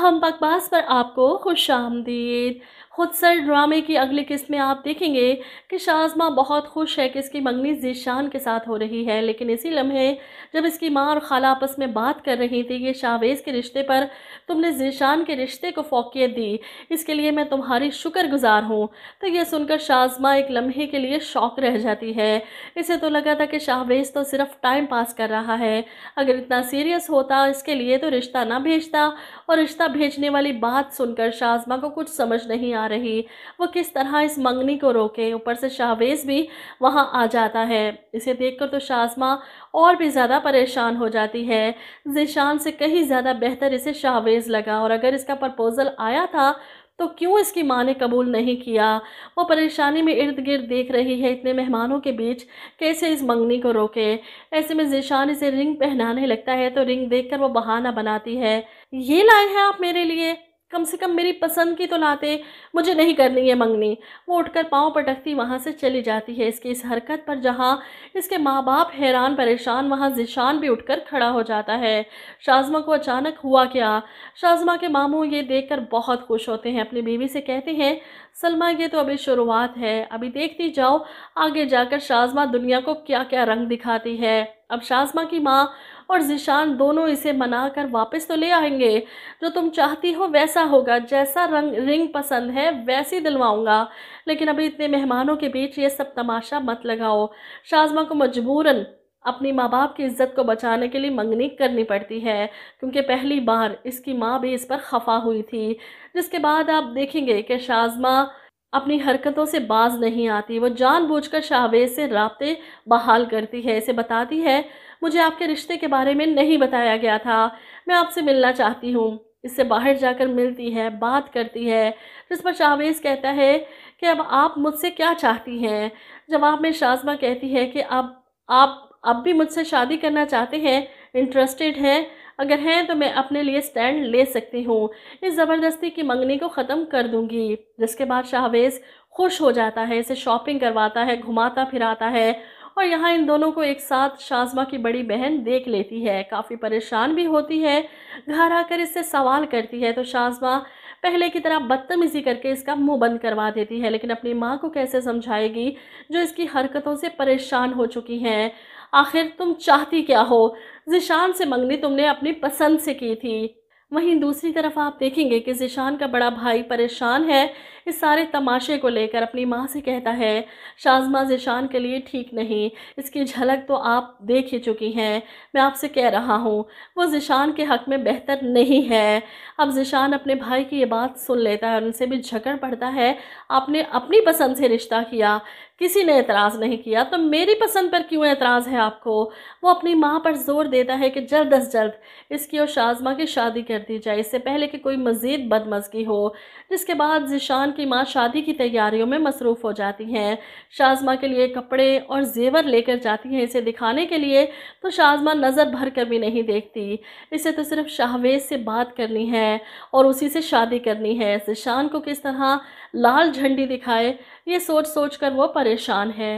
हम बकबास पर आपको खुश आमदीद खुद सर ड्रामे की अगली किस्त में आप देखेंगे कि शाजमा बहुत खुश है कि इसकी मंगनी जीशान के साथ हो रही है लेकिन इसी लम्हे जब इसकी माँ और खाला आपस में बात कर रही थी ये शावेज़ के रिश्ते पर तुमने जीशान के रिश्ते को फोकियत दी इसके लिए मैं तुम्हारी शुक्रगुजार हूँ तो यह सुनकर शाजमा एक लम्हे के लिए शौक रह जाती है इसे तो लगा था कि शाहवेज़ तो सिर्फ टाइम पास कर रहा है अगर इतना सीरियस होता इसके लिए तो रिश्ता ना भेजता और रिश्ता रिश्ता भेजने वाली बात सुनकर शाजमा को कुछ समझ नहीं आ रही वो किस तरह इस मंगनी को रोके ऊपर से शाहवेज़ भी वहाँ आ जाता है इसे देखकर तो शाजमा और भी ज़्यादा परेशान हो जाती है जिशान से कहीं ज़्यादा बेहतर इसे शाहवेज़ लगा और अगर इसका प्रपोज़ल आया था तो क्यों इसकी माँ ने कबूल नहीं किया वो परेशानी में इर्द गिर्द देख रही है इतने मेहमानों के बीच कैसे इस मंगनी को रोके ऐसे में जीशान इसे रिंग पहनाने लगता है तो रिंग देखकर वो बहाना बनाती है ये लाए हैं आप मेरे लिए कम से कम मेरी पसंद की तो लाते मुझे नहीं करनी है मंगनी वो उठकर पाँव पटकती वहाँ से चली जाती है इसकी इस हरकत पर जहाँ इसके माँ बाप हैरान परेशान वहाँ जिशान भी उठकर खड़ा हो जाता है शाजमा को अचानक हुआ क्या शाजमा के मामू ये देख कर बहुत खुश होते हैं अपनी बीवी से कहते हैं सलमा ये तो अभी शुरुआत है अभी देखती जाओ आगे जाकर शाजमा दुनिया को क्या क्या रंग दिखाती है अब शाजमा की माँ और ज़िशान दोनों इसे बनाकर कर वापस तो ले आएंगे जो तुम चाहती हो वैसा होगा जैसा रंग रिंग पसंद है वैसी दिलवाऊंगा लेकिन अभी इतने मेहमानों के बीच ये सब तमाशा मत लगाओ शाजमा को मजबूरन अपनी माँ बाप की इज्जत को बचाने के लिए मंगनी करनी पड़ती है क्योंकि पहली बार इसकी माँ भी इस पर खफा हुई थी जिसके बाद आप देखेंगे कि शाजमा अपनी हरकतों से बाज नहीं आती वो जानबूझकर शाहवेज से रबते बहाल करती है इसे बताती है मुझे आपके रिश्ते के बारे में नहीं बताया गया था मैं आपसे मिलना चाहती हूँ इससे बाहर जाकर मिलती है बात करती है जिस पर शाहवेज कहता है कि अब आप मुझसे क्या चाहती हैं जवाब में शाजमा कहती है कि अब आप अब भी मुझसे शादी करना चाहते हैं इंटरेस्टेड हैं अगर हैं तो मैं अपने लिए स्टैंड ले सकती हूँ इस ज़बरदस्ती की मंगनी को ख़त्म कर दूँगी जिसके बाद शाहवेज़ खुश हो जाता है इसे शॉपिंग करवाता है घुमाता फिराता है और यहाँ इन दोनों को एक साथ शाजमा की बड़ी बहन देख लेती है काफ़ी परेशान भी होती है घर आकर इससे सवाल करती है तो शाजमा पहले की तरह बदतमीजी करके इसका मुंह बंद करवा देती है लेकिन अपनी माँ को कैसे समझाएगी जो इसकी हरकतों से परेशान हो चुकी हैं आखिर तुम चाहती क्या हो जिशान से मंगनी तुमने अपनी पसंद से की थी वहीं दूसरी तरफ आप देखेंगे कि जिशान का बड़ा भाई परेशान है इस सारे तमाशे को लेकर अपनी माँ से कहता है शाजमा जिशान के लिए ठीक नहीं इसकी झलक तो आप देख ही चुकी हैं मैं आपसे कह रहा हूँ वो जिशान के हक़ में बेहतर नहीं है अब जिशान अपने भाई की ये बात सुन लेता है और उनसे भी झकड़ पड़ता है आपने अपनी पसंद से रिश्ता किया किसी ने एतराज़ नहीं किया तो मेरी पसंद पर क्यों एतराज़ है आपको वो अपनी माँ पर जोर देता है कि जल्द अज जल्द इसकी और शाजमा की शादी कर कर दी जाए इससे पहले कि कोई मज़ीद बदमजगी हो जिसके बाद जिशान की माँ शादी की तैयारियों में मसरूफ़ हो जाती हैं शाजमा के लिए कपड़े और जेवर लेकर जाती हैं इसे दिखाने के लिए तो शाजमा नज़र भर कर भी नहीं देखती इसे तो सिर्फ शाहवेज से बात करनी है और उसी से शादी करनी है जिशान को किस तरह लाल झंडी दिखाए ये सोच सोच कर वो परेशान है